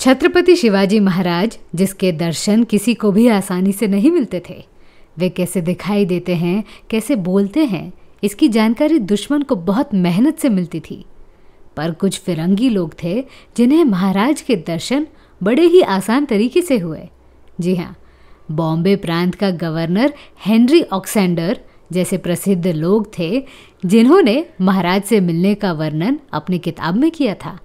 छत्रपति शिवाजी महाराज जिसके दर्शन किसी को भी आसानी से नहीं मिलते थे वे कैसे दिखाई देते हैं कैसे बोलते हैं इसकी जानकारी दुश्मन को बहुत मेहनत से मिलती थी पर कुछ फिरंगी लोग थे जिन्हें महाराज के दर्शन बड़े ही आसान तरीके से हुए जी हाँ बॉम्बे प्रांत का गवर्नर हेनरी ऑक्सेंडर जैसे प्रसिद्ध लोग थे जिन्होंने महाराज से मिलने का वर्णन अपनी किताब में किया था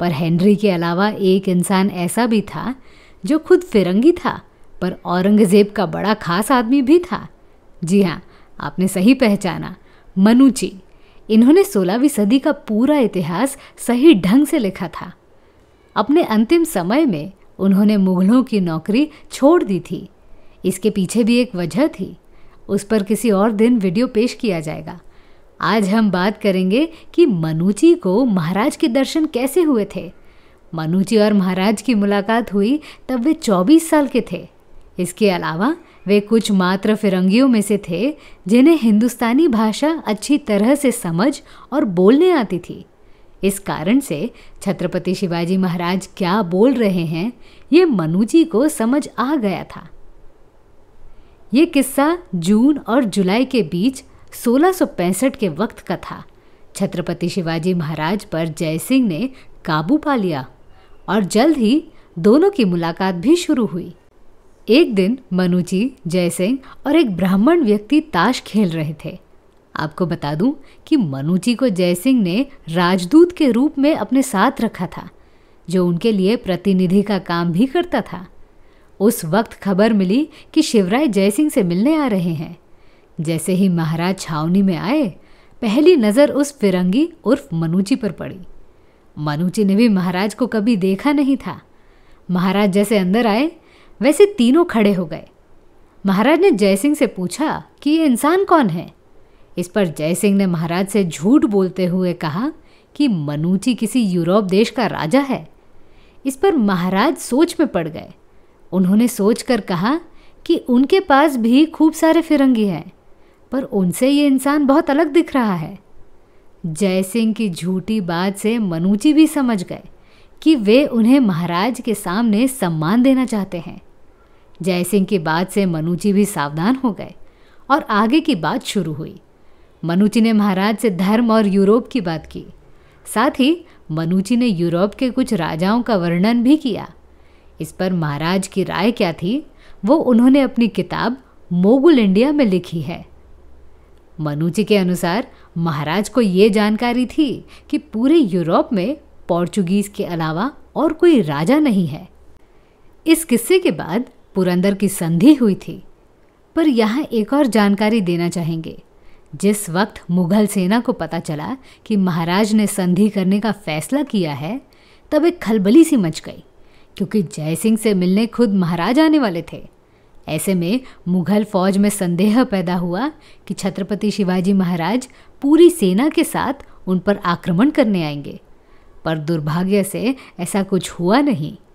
पर हेनरी के अलावा एक इंसान ऐसा भी था जो खुद फिरंगी था पर औरंगज़ेब का बड़ा खास आदमी भी था जी हाँ आपने सही पहचाना मनुची इन्होंने सोलहवीं सदी का पूरा इतिहास सही ढंग से लिखा था अपने अंतिम समय में उन्होंने मुगलों की नौकरी छोड़ दी थी इसके पीछे भी एक वजह थी उस पर किसी और दिन वीडियो पेश किया जाएगा आज हम बात करेंगे कि मनुची को महाराज के दर्शन कैसे हुए थे मनुजी और महाराज की मुलाकात हुई तब वे 24 साल के थे इसके अलावा वे कुछ मात्र फिरंगियों में से थे जिन्हें हिंदुस्तानी भाषा अच्छी तरह से समझ और बोलने आती थी इस कारण से छत्रपति शिवाजी महाराज क्या बोल रहे हैं ये मनु जी को समझ आ गया था ये किस्सा जून और जुलाई के बीच 1665 के वक्त का था छत्रपति शिवाजी महाराज पर जयसिंह ने काबू पा लिया और जल्द ही दोनों की मुलाकात भी शुरू हुई एक दिन मनुजी जयसिंह और एक ब्राह्मण व्यक्ति ताश खेल रहे थे आपको बता दूं कि मनु जी को जयसिंह ने राजदूत के रूप में अपने साथ रखा था जो उनके लिए प्रतिनिधि का काम भी करता था उस वक्त खबर मिली कि शिवराय जयसिंह से मिलने आ रहे हैं जैसे ही महाराज छावनी में आए पहली नज़र उस फिरंगी उर्फ मनुजी पर पड़ी मनुजी ने भी महाराज को कभी देखा नहीं था महाराज जैसे अंदर आए वैसे तीनों खड़े हो गए महाराज ने जयसिंह से पूछा कि ये इंसान कौन है इस पर जयसिंह ने महाराज से झूठ बोलते हुए कहा कि मनुची किसी यूरोप देश का राजा है इस पर महाराज सोच में पड़ गए उन्होंने सोच कर कहा कि उनके पास भी खूब सारे फिरंगी हैं पर उनसे ये इंसान बहुत अलग दिख रहा है जयसिंह की झूठी बात से मनुची भी समझ गए कि वे उन्हें महाराज के सामने सम्मान देना चाहते हैं जयसिंह की बात से मनुची भी सावधान हो गए और आगे की बात शुरू हुई मनुजी ने महाराज से धर्म और यूरोप की बात की साथ ही मनुजी ने यूरोप के कुछ राजाओं का वर्णन भी किया इस पर महाराज की राय क्या थी वो उन्होंने अपनी किताब मोगुल इंडिया में लिखी है मनुजी के अनुसार महाराज को ये जानकारी थी कि पूरे यूरोप में पोर्चुगीज के अलावा और कोई राजा नहीं है इस किस्से के बाद पुरंदर की संधि हुई थी पर यहाँ एक और जानकारी देना चाहेंगे जिस वक्त मुगल सेना को पता चला कि महाराज ने संधि करने का फैसला किया है तब एक खलबली सी मच गई क्योंकि जय सिंह से मिलने खुद महाराज आने वाले थे ऐसे में मुगल फौज में संदेह पैदा हुआ कि छत्रपति शिवाजी महाराज पूरी सेना के साथ उन पर आक्रमण करने आएंगे पर दुर्भाग्य से ऐसा कुछ हुआ नहीं